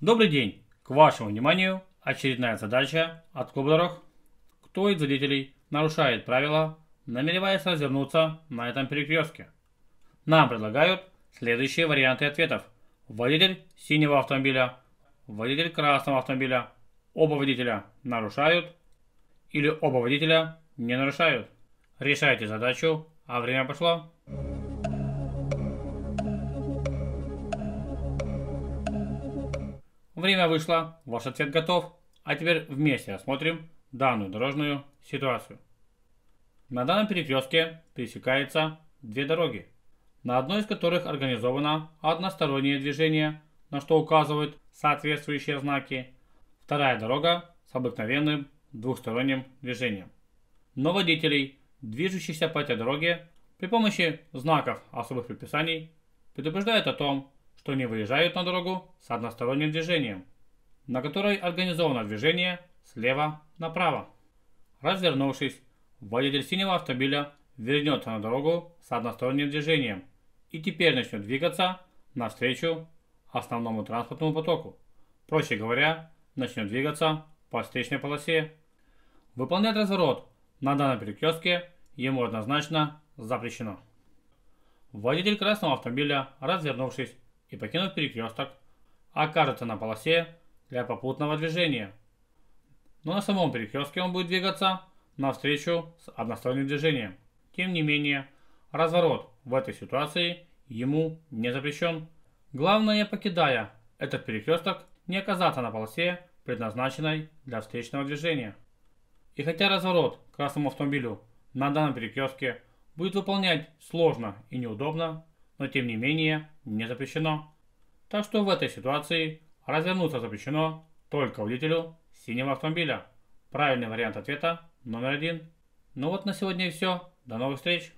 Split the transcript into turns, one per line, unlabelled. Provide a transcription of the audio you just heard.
Добрый день! К вашему вниманию очередная задача от Кубдорах. Кто из зрителей нарушает правила, намереваясь развернуться на этом перекрестке? Нам предлагают следующие варианты ответов. Водитель синего автомобиля, водитель красного автомобиля, оба водителя нарушают или оба водителя не нарушают. Решайте задачу, а время пошло. Время вышло, ваш ответ готов. А теперь вместе осмотрим данную дорожную ситуацию. На данном перекрестке пересекаются две дороги, на одной из которых организовано одностороннее движение, на что указывают соответствующие знаки. Вторая дорога с обыкновенным двухсторонним движением. Но водителей, движущихся по этой дороге, при помощи знаков особых предписаний предупреждают о том, что не выезжают на дорогу с односторонним движением, на которой организовано движение слева направо. Развернувшись, водитель синего автомобиля вернется на дорогу с односторонним движением и теперь начнет двигаться навстречу основному транспортному потоку. Проще говоря, начнет двигаться по встречной полосе. Выполнять разворот на данном перекрестке ему однозначно запрещено. Водитель красного автомобиля, развернувшись, и покинуть перекресток, а окажется на полосе для попутного движения. Но на самом перекрестке он будет двигаться навстречу с односторонним движением. Тем не менее, разворот в этой ситуации ему не запрещен. Главное, покидая этот перекресток, не оказаться на полосе, предназначенной для встречного движения. И хотя разворот красному автомобилю на данном перекрестке будет выполнять сложно и неудобно, но тем не менее не запрещено. Так что в этой ситуации развернуться запрещено только водителю синего автомобиля. Правильный вариант ответа номер один. Ну вот на сегодня и все. До новых встреч!